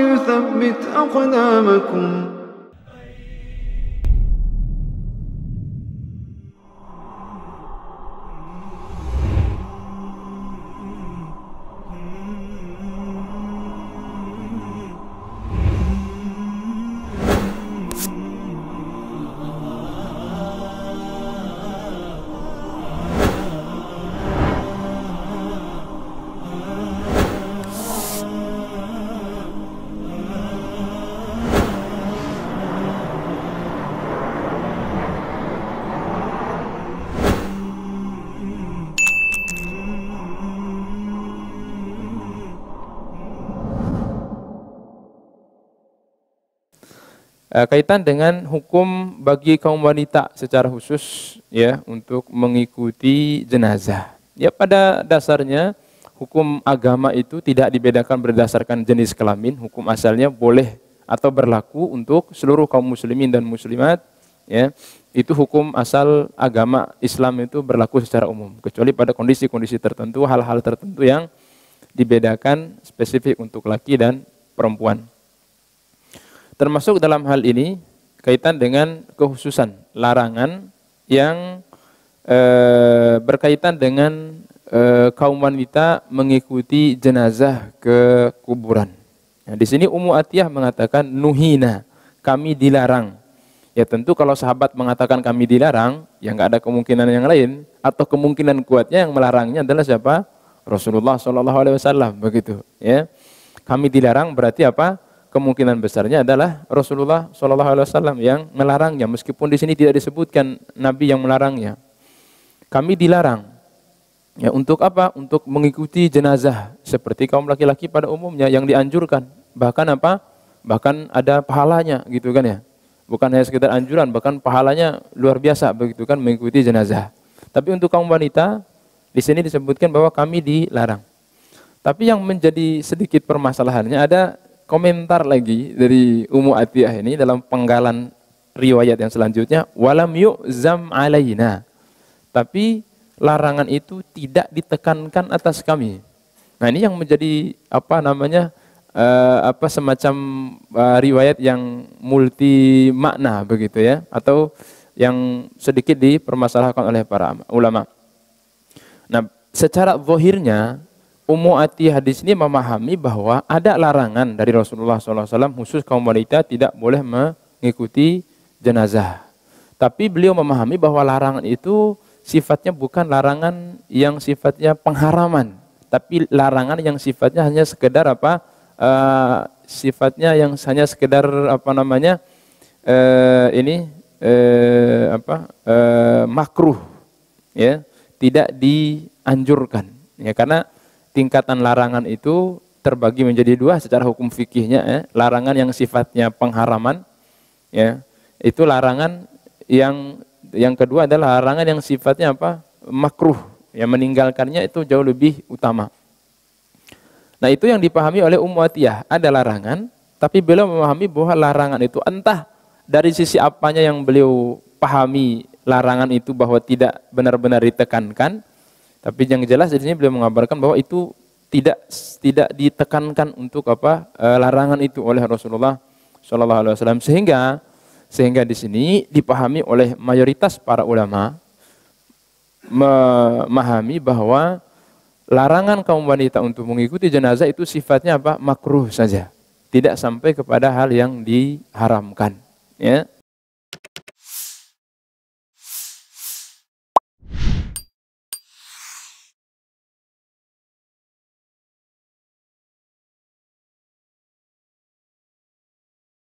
يثبت أقدامكم Eh, kaitan dengan hukum bagi kaum wanita secara khusus ya untuk mengikuti jenazah. Ya pada dasarnya hukum agama itu tidak dibedakan berdasarkan jenis kelamin, hukum asalnya boleh atau berlaku untuk seluruh kaum muslimin dan muslimat ya. Itu hukum asal agama Islam itu berlaku secara umum kecuali pada kondisi-kondisi tertentu, hal-hal tertentu yang dibedakan spesifik untuk laki dan perempuan. Termasuk dalam hal ini kaitan dengan kehususan larangan yang e, berkaitan dengan e, kaum wanita mengikuti jenazah ke kuburan. Nah, di sini Ummu Atiyah mengatakan nuhina, kami dilarang. Ya tentu kalau sahabat mengatakan kami dilarang, ya nggak ada kemungkinan yang lain atau kemungkinan kuatnya yang melarangnya adalah siapa? Rasulullah Shallallahu Alaihi Wasallam begitu. Ya, kami dilarang berarti apa? kemungkinan besarnya adalah Rasulullah Shallallahu Alaihi Wasallam yang melarangnya, meskipun di sini tidak disebutkan Nabi yang melarangnya. Kami dilarang. Ya, untuk apa? Untuk mengikuti jenazah seperti kaum laki-laki pada umumnya yang dianjurkan. Bahkan apa? Bahkan ada pahalanya gitu kan ya. Bukan hanya sekedar anjuran, bahkan pahalanya luar biasa begitu kan mengikuti jenazah. Tapi untuk kaum wanita di sini disebutkan bahwa kami dilarang. Tapi yang menjadi sedikit permasalahannya ada komentar lagi dari Umu Atiyah ini dalam penggalan riwayat yang selanjutnya walam yuk zam alaina. Tapi larangan itu tidak ditekankan atas kami. Nah, ini yang menjadi apa namanya? Eh, apa semacam eh, riwayat yang multi makna begitu ya atau yang sedikit dipermasalahkan oleh para ulama. Nah, secara zahirnya Ummu hati hadis ini memahami bahwa ada larangan dari Rasulullah SAW khusus kaum wanita tidak boleh mengikuti jenazah. Tapi beliau memahami bahwa larangan itu sifatnya bukan larangan yang sifatnya pengharaman, tapi larangan yang sifatnya hanya sekedar apa? Uh, sifatnya yang hanya sekedar apa namanya? Uh, ini uh, apa? Uh, makruh, ya, tidak dianjurkan. Ya karena tingkatan larangan itu terbagi menjadi dua secara hukum fikihnya ya. larangan yang sifatnya pengharaman ya itu larangan yang yang kedua adalah larangan yang sifatnya apa makruh yang meninggalkannya itu jauh lebih utama nah itu yang dipahami oleh umwatiyah ada larangan tapi beliau memahami bahwa larangan itu entah dari sisi apanya yang beliau pahami larangan itu bahwa tidak benar-benar ditekankan tapi yang jelas di sini beliau mengabarkan bahwa itu tidak tidak ditekankan untuk apa eh, larangan itu oleh Rasulullah Shallallahu Alaihi Wasallam sehingga sehingga di sini dipahami oleh mayoritas para ulama memahami bahwa larangan kaum wanita untuk mengikuti jenazah itu sifatnya apa makruh saja tidak sampai kepada hal yang diharamkan ya